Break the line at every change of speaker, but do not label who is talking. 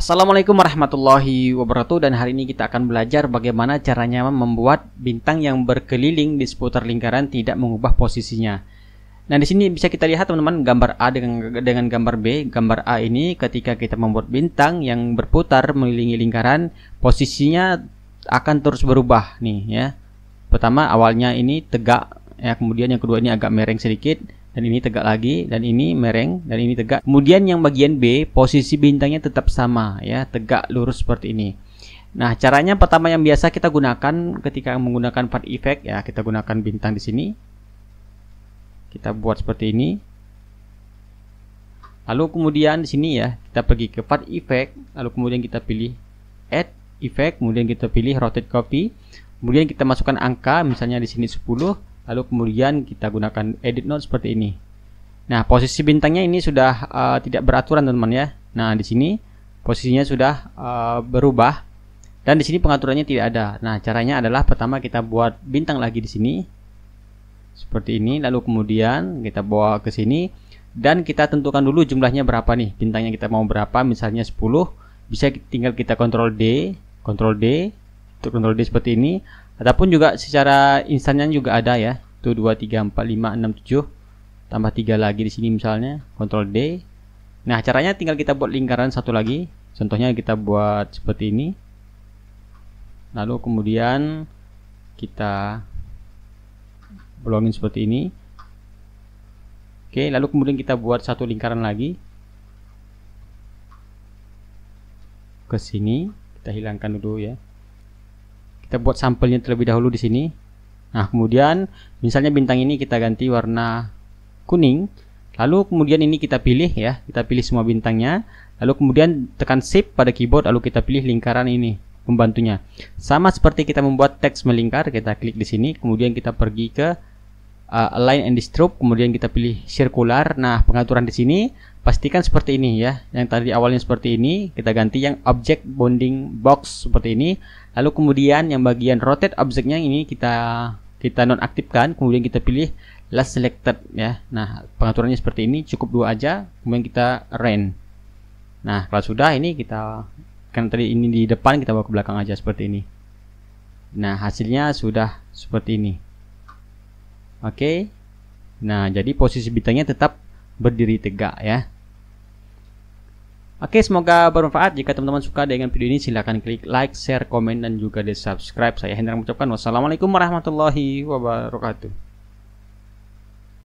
Assalamualaikum warahmatullahi wabarakatuh dan hari ini kita akan belajar bagaimana caranya membuat bintang yang berkeliling di seputar lingkaran tidak mengubah posisinya. Nah, di sini bisa kita lihat teman-teman gambar A dengan dengan gambar B. Gambar A ini ketika kita membuat bintang yang berputar mengelilingi lingkaran, posisinya akan terus berubah nih ya. Pertama awalnya ini tegak ya, kemudian yang kedua ini agak mereng sedikit, dan ini tegak lagi dan ini mereng dan ini tegak. Kemudian yang bagian B posisi bintangnya tetap sama ya, tegak lurus seperti ini. Nah, caranya pertama yang biasa kita gunakan ketika menggunakan part effect ya, kita gunakan bintang di sini. Kita buat seperti ini. Lalu kemudian di sini ya, kita pergi ke part effect, lalu kemudian kita pilih add effect, kemudian kita pilih rotate copy. Kemudian kita masukkan angka, misalnya di sini 10, Lalu kemudian kita gunakan edit node seperti ini. Nah, posisi bintangnya ini sudah uh, tidak beraturan, teman-teman ya. Nah, di sini posisinya sudah uh, berubah dan di sini pengaturannya tidak ada. Nah, caranya adalah pertama kita buat bintang lagi di sini seperti ini, lalu kemudian kita bawa ke sini dan kita tentukan dulu jumlahnya berapa nih. Bintangnya kita mau berapa? Misalnya 10, bisa tinggal kita kontrol D, kontrol D, untuk kontrol D seperti ini Adapun juga secara instannya juga ada ya. tuh 2 3 4 5 6 7 tambah 3 lagi di sini misalnya Ctrl D. Nah, caranya tinggal kita buat lingkaran satu lagi. Contohnya kita buat seperti ini. Lalu kemudian kita bolongin seperti ini. Oke, lalu kemudian kita buat satu lingkaran lagi. Ke sini, kita hilangkan dulu ya kita buat sampelnya terlebih dahulu di sini nah kemudian misalnya bintang ini kita ganti warna kuning lalu kemudian ini kita pilih ya kita pilih semua bintangnya lalu kemudian tekan shift pada keyboard lalu kita pilih lingkaran ini pembantunya sama seperti kita membuat teks melingkar kita klik di sini kemudian kita pergi ke uh, align and stroke kemudian kita pilih circular nah pengaturan di sini pastikan seperti ini ya yang tadi awalnya seperti ini kita ganti yang object bonding box seperti ini lalu kemudian yang bagian rotate objectnya ini kita kita nonaktifkan kemudian kita pilih last selected ya nah pengaturannya seperti ini cukup dua aja kemudian kita run nah kalau sudah ini kita kan tadi ini di depan kita bawa ke belakang aja seperti ini nah hasilnya sudah seperti ini Oke. Okay? Nah, jadi posisi bintangnya tetap berdiri tegak ya. Oke, semoga bermanfaat. Jika teman-teman suka dengan video ini, silahkan klik like, share, komen, dan juga di subscribe. Saya Hendra mengucapkan wassalamualaikum warahmatullahi wabarakatuh.